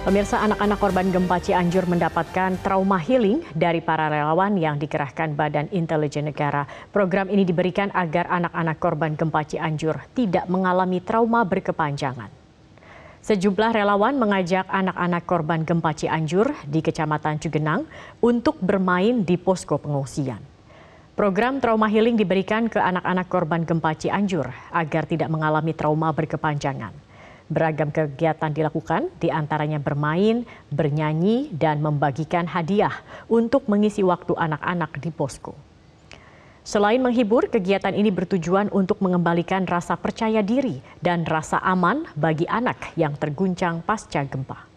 Pemirsa anak-anak korban gempa Cianjur mendapatkan trauma healing dari para relawan yang dikerahkan Badan Intelijen Negara. Program ini diberikan agar anak-anak korban gempa Cianjur tidak mengalami trauma berkepanjangan. Sejumlah relawan mengajak anak-anak korban gempa Cianjur di Kecamatan Cugenang untuk bermain di posko pengungsian. Program trauma healing diberikan ke anak-anak korban gempa Cianjur agar tidak mengalami trauma berkepanjangan. Beragam kegiatan dilakukan, diantaranya bermain, bernyanyi, dan membagikan hadiah untuk mengisi waktu anak-anak di posko. Selain menghibur, kegiatan ini bertujuan untuk mengembalikan rasa percaya diri dan rasa aman bagi anak yang terguncang pasca gempa.